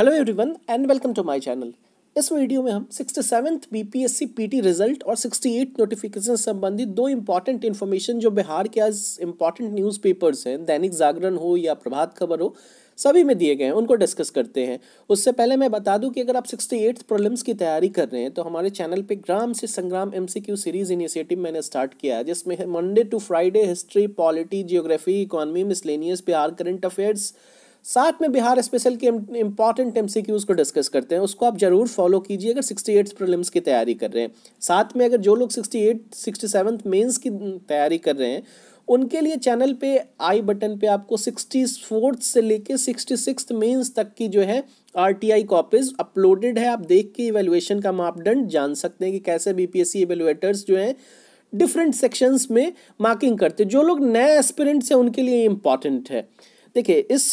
hello everyone and welcome to my channel इस video में हम sixty seventh BPSC PT result और sixty eight notification संबंधित दो इंपॉर्टेंट इन्फॉर्मेशन जो बिहार के आज इम्पॉर्टेंट न्यूज़पेपर्स हैं दैनिक जागरण हो या प्रभात खबर हो सभी में दिए गए हैं उनको डिस्कस करते हैं उससे पहले मैं बता दूं कि अगर आप सिक्सटी एट्थ प्रॉब्लम्स की तैयारी कर रहे हैं तो हमारे चैनल पे ग्राम से संग्राम एमसीक्यू सीरीज़ इनिशिएटिव मैंने स्टार्ट किया है जिसमें Monday to Friday history polity geography economy miscellaneous Bihar current affairs साथ में बिहार स्पेशल के इंपॉर्टेंट एम को डिस्कस करते हैं उसको आप जरूर फॉलो कीजिए अगर सिक्सटी एट्थ प्रलिम्स की तैयारी कर रहे हैं साथ में अगर जो लोग sixty eight sixty seventh mains की तैयारी कर रहे हैं उनके लिए चैनल पे आई बटन पे आपको सिक्सटी फोर्थ से लेके सिक्सटी सिक्स मेन्स तक की जो है R T I copies uploaded है आप देख के इवेलुएशन का मापदंड जान सकते हैं कि कैसे B P S C evaluators जो हैं डिफरेंट सेक्शंस में मार्किंग करते जो लोग नए एस्पिरेंट्स हैं उनके लिए इम्पॉर्टेंट है देखिए इस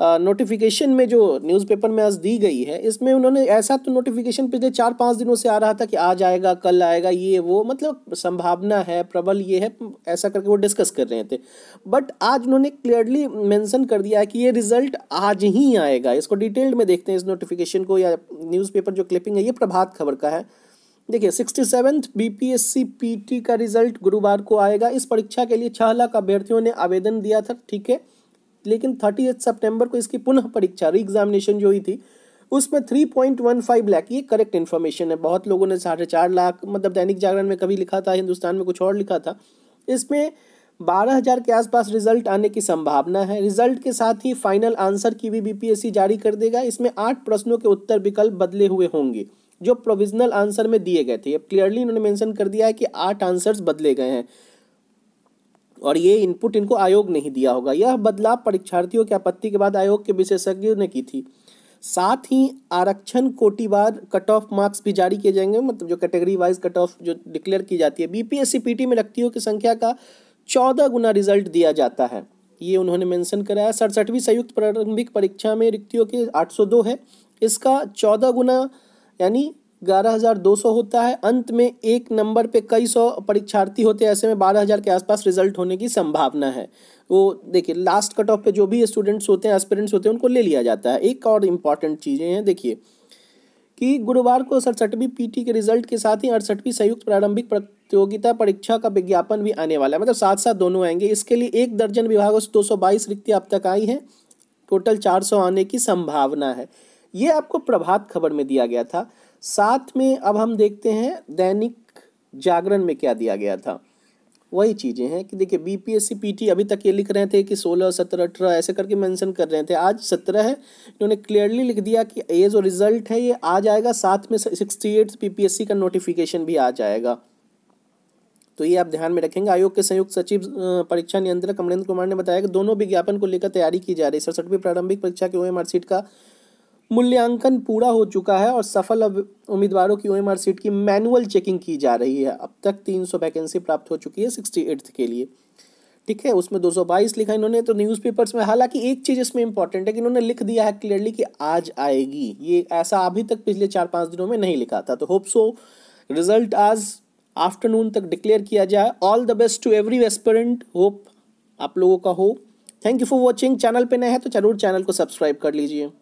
नोटिफिकेशन में जो न्यूज़पेपर में आज दी गई है इसमें उन्होंने ऐसा तो नोटिफिकेशन पिछले चार पाँच दिनों से आ रहा था कि आज आएगा कल आएगा ये वो मतलब संभावना है प्रबल ये है ऐसा करके वो डिस्कस कर रहे थे बट आज उन्होंने क्लियरली मेंशन कर दिया है कि ये रिजल्ट आज ही आएगा इसको डिटेल्ड में देखते हैं इस नोटिफिकेशन को या न्यूज़पेपर जो क्लिपिंग है ये प्रभात खबर का है देखिए sixty seventh B P S C P T का रिजल्ट गुरुवार को आएगा इस परीक्षा के लिए छह लाख अभ्यर्थियों ने आवेदन दिया था ठीक है लेकिन थर्टी सितंबर को इसकी पुनः परीक्षा री एग्जामिनेशन जो हुई थी उसमें three point one five lakh ये करेक्ट इन्फॉर्मेशन है बहुत लोगों ने साढ़े चार लाख मतलब दैनिक जागरण में कभी लिखा था हिंदुस्तान में कुछ और लिखा था इसमें बारह हज़ार के आसपास रिजल्ट आने की संभावना है रिजल्ट के साथ ही फाइनल आंसर की भी बीपीएससी जारी कर देगा इसमें आठ प्रश्नों के उत्तर विकल्प बदले हुए होंगे जो प्रोविजनल आंसर में दिए गए थे अब क्लियरली इन्होंने मेंशन कर दिया है कि आठ आंसर्स बदले गए हैं और ये इनपुट इनको आयोग ने ही दिया होगा यह बदलाव परीक्षार्थियों की आपत्ति के बाद आयोग के विशेषज्ञों ने की थी साथ ही आरक्षण कोटिवार कट ऑफ मार्क्स भी जारी किए जाएंगे मतलब जो कैटेगरी वाइज कट ऑफ जो डिक्लेयर की जाती है बीपीएससी पीटी में रक्तियों की संख्या का चौदह गुना रिजल्ट दिया जाता है ये उन्होंने मेंशन कराया सड़सठवीं संयुक्त प्रारंभिक परीक्षा में रिक्तियों के दो है इसका चौदह गुना यानी ग्यारह हज़ार दो सौ होता है अंत में एक नंबर पे कई सौ परीक्षार्थी होते हैं ऐसे में बारह हज़ार के आसपास रिजल्ट होने की संभावना है वो देखिए लास्ट कट ऑफ पे जो भी स्टूडेंट्स होते हैं एस्पिरेंट्स होते हैं उनको ले लिया जाता है एक और इम्पॉर्टेंट चीज़ें हैं देखिए कि गुरुवार को सड़सठवीं पी के रिजल्ट के साथ ही अड़सठवीं संयुक्त प्रारंभिक प्रतियोगिता परीक्षा का विज्ञापन भी आने वाला है मतलब साथ साथ दोनों आएंगे इसके लिए एक दर्जन विभागों से दो सौ बाईस रिक्ति अब तक आई हैं टोटल चार सौ आने की संभावना है ये आपको प्रभात खबर में दिया गया था साथ में अब हम देखते हैं दैनिक जागरण में क्या दिया गया था वही चीज़ें हैं कि देखिए B P S C P T अभी तक ये लिख रहे थे कि सोलह सत्रह अठारह ऐसे करके मेंशन कर रहे थे आज सत्रह है इन्होंने क्लियरली लिख दिया कि ये जो रिज़ल्ट है ये आ जाएगा साथ में sixty eight P P S C का नोटिफिकेशन भी आ जाएगा तो ये आप ध्यान में रखेंगे आयोग के संयुक्त सचिव परीक्षा नियंत्रक अमरेंद्र कुमार ने बताया कि दोनों विज्ञापन को लेकर तैयारी की जा रही है सड़सठवीं प्रारंभिक परीक्षा के ओ एम आर सीट का मूल्यांकन पूरा हो चुका है और सफल उम्मीदवारों की ओ सीट की मैनुअल चेकिंग की जा रही है अब तक 300 वैकेंसी प्राप्त हो चुकी है सिक्सटी एट्थ के लिए ठीक है उसमें 222 लिखा इन्होंने तो न्यूज़पेपर्स में हालांकि एक चीज़ इसमें इंपॉर्टेंट है कि इन्होंने लिख दिया है क्लियरली कि आज आएगी ये ऐसा अभी तक पिछले चार पाँच दिनों में नहीं लिखा था तो होप सो रिजल्ट आज आफ्टरनून तक डिक्लेयर किया जाए all the best to every aspirant hope आप लोगों का हो thank you for watching channel पे नए हैं तो जरूर चैनल को सब्सक्राइब कर लीजिए